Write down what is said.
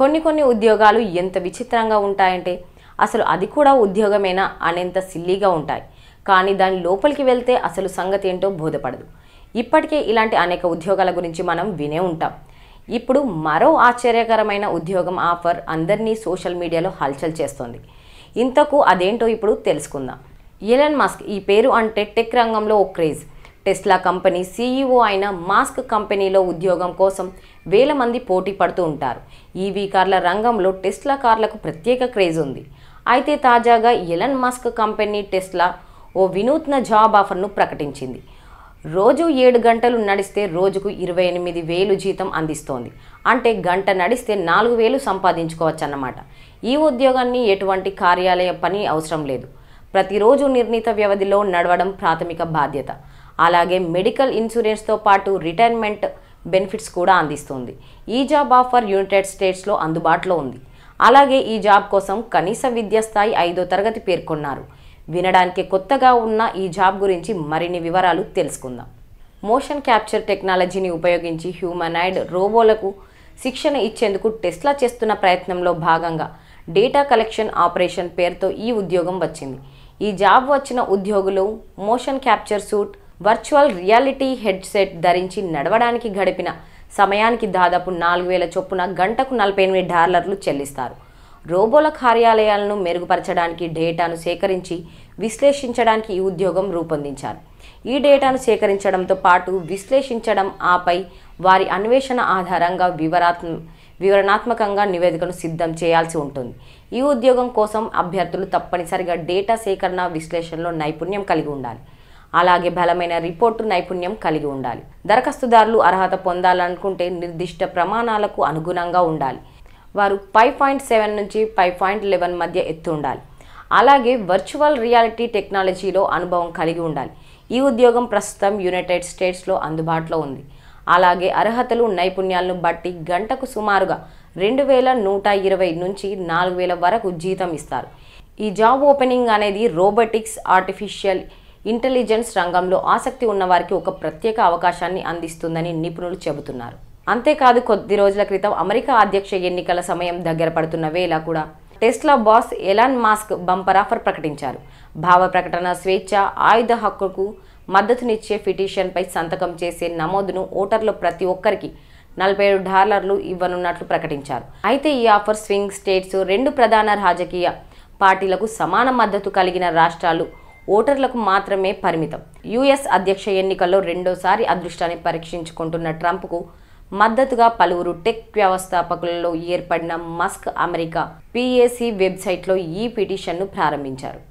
కొన్ని కొన్ని ఉద్యోగాలు ఎంత విచిత్రంగా ఉంటాయంటే అసలు అది కూడా ఉద్యోగమేనా అనేంత సిల్లీగా ఉంటాయి కానీ దాని లోపలికి వెళ్తే అసలు సంగతి ఏంటో బోధపడదు ఇప్పటికే ఇలాంటి అనేక ఉద్యోగాల గురించి మనం వినే ఉంటాం ఇప్పుడు మరో ఆశ్చర్యకరమైన ఉద్యోగం ఆఫర్ అందరినీ సోషల్ మీడియాలో హల్చల్ చేస్తోంది ఇంతకు అదేంటో ఇప్పుడు తెలుసుకుందాం ఎలన్ మస్క్ ఈ పేరు అంటే టెక్ రంగంలో ఓ క్రేజ్ టెస్లా కంపెనీ సీఈఓ అయిన మాస్క్ కంపెనీలో ఉద్యోగం కోసం వేల మంది పోటీ పడుతూ ఉంటారు ఈవీ కార్ల రంగంలో టెస్లా కార్లకు ప్రత్యేక క్రేజ్ ఉంది అయితే తాజాగా ఎలన్ మాస్క్ కంపెనీ టెస్లా ఓ వినూత్న జాబ్ ఆఫర్ను ప్రకటించింది రోజు ఏడు గంటలు నడిస్తే రోజుకు ఇరవై ఎనిమిది వేలు జీతం అందిస్తోంది అంటే గంట నడిస్తే నాలుగు వేలు సంపాదించుకోవచ్చన్నమాట ఈ ఉద్యోగాన్ని ఎటువంటి కార్యాలయ పని అవసరం లేదు ప్రతిరోజు నిర్ణీత వ్యవధిలో నడవడం ప్రాథమిక బాధ్యత అలాగే మెడికల్ ఇన్సూరెన్స్తో పాటు రిటైర్మెంట్ బెనిఫిట్స్ కూడా అందిస్తుంది ఈ జాబ్ ఆఫర్ యునైటెడ్ స్టేట్స్లో అందుబాటులో ఉంది అలాగే ఈ జాబ్ కోసం కనీస విద్యా స్థాయి ఐదో తరగతి పేర్కొన్నారు వినడానికి కొత్తగా ఉన్న ఈ జాబ్ గురించి మరిన్ని వివరాలు తెలుసుకుందాం మోషన్ క్యాప్చర్ టెక్నాలజీని ఉపయోగించి హ్యూమనాయిడ్ రోబోలకు శిక్షణ ఇచ్చేందుకు టెస్లా చేస్తున్న ప్రయత్నంలో భాగంగా డేటా కలెక్షన్ ఆపరేషన్ పేరుతో ఈ ఉద్యోగం వచ్చింది ఈ జాబ్ వచ్చిన ఉద్యోగులు motion capture suit virtual reality headset ధరించి నడవడానికి గడిపిన సమయానికి దాదాపు నాలుగు వేల చొప్పున గంటకు నలభై ఎనిమిది డాలర్లు చెల్లిస్తారు రోబోల కార్యాలయాలను మెరుగుపరచడానికి డేటాను సేకరించి విశ్లేషించడానికి ఈ ఉద్యోగం రూపొందించారు ఈ డేటాను సేకరించడంతో పాటు విశ్లేషించడం ఆపై వారి అన్వేషణ ఆధారంగా వివరాత్మ వివరణాత్మకంగా నివేదికను సిద్ధం చేయాల్సి ఉంటుంది ఈ ఉద్యోగం కోసం అభ్యర్థులు తప్పనిసరిగా డేటా సేకరణ విశ్లేషణలో నైపుణ్యం కలిగి ఉండాలి అలాగే బలమైన రిపోర్టు నైపుణ్యం కలిగి ఉండాలి దరఖాస్తుదారులు అర్హత పొందాలనుకుంటే నిర్దిష్ట ప్రమాణాలకు అనుగుణంగా ఉండాలి వారు ఫైవ్ పాయింట్ సెవెన్ నుంచి ఫైవ్ పాయింట్ లెవెన్ మధ్య ఎత్తు ఉండాలి అలాగే వర్చువల్ రియాలిటీ టెక్నాలజీలో అనుభవం కలిగి ఉండాలి ఈ ఉద్యోగం ప్రస్తుతం యునైటెడ్ స్టేట్స్లో అందుబాటులో ఉంది అలాగే అర్హతలు నైపుణ్యాలను బట్టి గంటకు సుమారుగా రెండు వేల నూట ఇరవై నుంచి నాలుగు వేల వరకు జీతం ఇస్తారు ఈ జాబ్ ఓపెనింగ్ అనేది రోబోటిక్స్ ఆర్టిఫిషియల్ ఇంటెలిజెన్స్ రంగంలో ఆసక్తి ఉన్నవారికి ఒక ప్రత్యేక అవకాశాన్ని అందిస్తుందని నిపుణులు చెబుతున్నారు అంతేకాదు కొద్ది రోజుల క్రితం అమెరికా అధ్యక్ష ఎన్నికల సమయం దగ్గర పడుతున్న వేళ కూడా Tesla boss Elon Musk bumper offer ప్రకటించారు భావ ప్రకటన స్వేచ్ఛ ఆయుధ హక్కుకు మద్దతునిచ్చే పిటిషన్పై సంతకం చేసే నమోదును ఓటర్లు ప్రతి ఒక్కరికి నలభై ఏడు డాలర్లు ఇవ్వనున్నట్లు ప్రకటించారు అయితే ఈ ఆఫర్ స్వింగ్ స్టేట్స్ రెండు ప్రధాన రాజకీయ పార్టీలకు సమాన మద్దతు కలిగిన రాష్ట్రాలు ఓటర్లకు మాత్రమే పరిమితం యుఎస్ అధ్యక్ష ఎన్నికల్లో రెండోసారి అదృష్టాన్ని పరీక్షించుకుంటున్న ట్రంప్కు మద్దతుగా పలువురు టెక్ వ్యవస్థాపకులలో ఏర్పడిన మస్క్ అమెరికా పిఏసీ వెబ్సైట్లో ఈ పిటిషన్ను ప్రారంభించారు